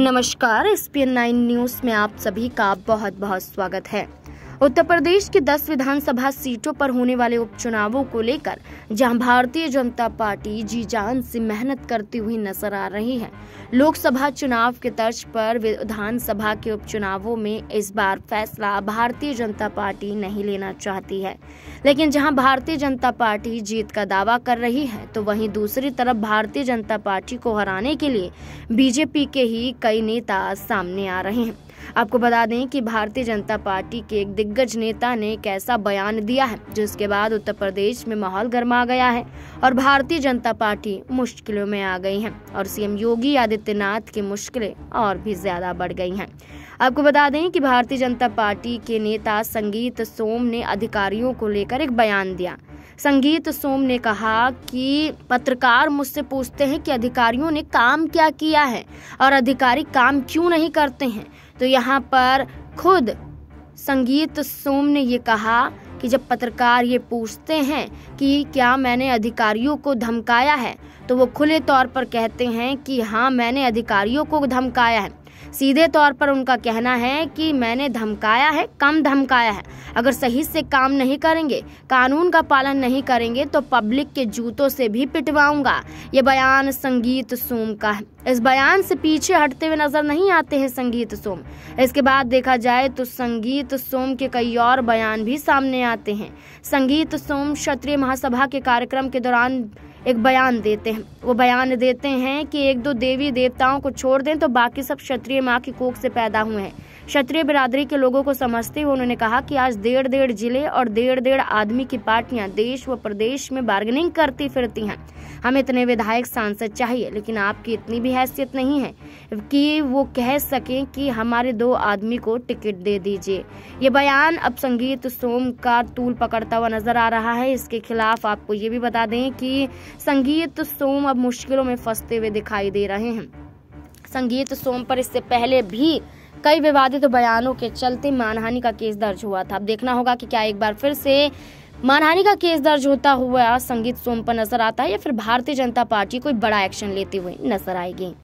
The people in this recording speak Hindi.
नमस्कार एस पी नाइन न्यूज में आप सभी का बहुत बहुत स्वागत है उत्तर प्रदेश की 10 विधानसभा सीटों पर होने वाले उपचुनावों को लेकर जहां भारतीय जनता पार्टी जी जान से मेहनत करती हुई नजर आ रही है लोकसभा चुनाव के तर्ज पर विधानसभा के उपचुनावों में इस बार फैसला भारतीय जनता पार्टी नहीं लेना चाहती है लेकिन जहां भारतीय जनता पार्टी जीत का दावा कर रही है तो वहीं दूसरी तरफ भारतीय जनता पार्टी को हराने के लिए बीजेपी के ही कई नेता सामने आ रहे हैं आपको बता दें कि भारतीय जनता पार्टी के एक दिग्गज नेता ने एक ऐसा बयान दिया है जिसके बाद उत्तर प्रदेश में माहौल गर्मा गया है और भारतीय जनता पार्टी मुश्किलों में आ गई है और सीएम योगी आदित्यनाथ की मुश्किलें और भी ज्यादा बढ़ गई हैं आपको बता दें कि भारतीय जनता पार्टी के नेता संगीत सोम ने अधिकारियों को लेकर एक बयान दिया संगीत सोम ने कहा कि पत्रकार मुझसे पूछते हैं कि अधिकारियों ने काम क्या किया है और अधिकारी काम क्यों नहीं करते हैं तो यहाँ पर खुद संगीत सोम ने ये कहा कि जब पत्रकार ये पूछते हैं कि क्या मैंने अधिकारियों को धमकाया है तो वो खुले तौर पर कहते हैं कि हाँ मैंने अधिकारियों को धमकाया है सीधे तौर पर उनका कहना है कि मैंने धमकाया है कम धमकाया है अगर सही से काम नहीं करेंगे कानून का पालन नहीं करेंगे तो पब्लिक के जूतों से भी पिटवाऊंगा ये बयान संगीत सोम का है इस बयान से पीछे हटते हुए नजर नहीं आते हैं संगीत सोम इसके बाद देखा जाए तो संगीत सोम के कई और बयान भी सामने आते हैं संगीत सोम क्षत्रिय महासभा के कार्यक्रम के दौरान एक बयान देते हैं वो बयान देते हैं कि एक दो देवी देवताओं को छोड़ दें तो बाकी सब क्षत्रिय माँ की कोख से पैदा हुए हैं क्षत्रिय बिरादरी के लोगों को समझते हुए उन्होंने कहा कि आज डेढ़ डेढ़ जिले और डेढ़ डेढ़ आदमी की पार्टियां देश व प्रदेश में बार्गेनिंग करती फिरती हैं हमें इतने विधायक सांसद चाहिए लेकिन आपकी इतनी भी हैसियत नहीं है कि वो कह सकें कि हमारे दो आदमी को टिकट दे दीजिए ये बयान अब संगीत सोम का तूल पकड़ता हुआ नजर आ रहा है इसके खिलाफ आपको ये भी बता दें कि संगीत सोम अब मुश्किलों में फंसते हुए दिखाई दे रहे हैं संगीत सोम पर इससे पहले भी कई विवादित बयानों के चलते मानहानि का केस दर्ज हुआ था अब देखना होगा कि क्या एक बार फिर से मानहानि का केस दर्ज होता हुआ संगीत सोम पर नजर आता है या फिर भारतीय जनता पार्टी कोई बड़ा एक्शन लेते हुए नजर आएगी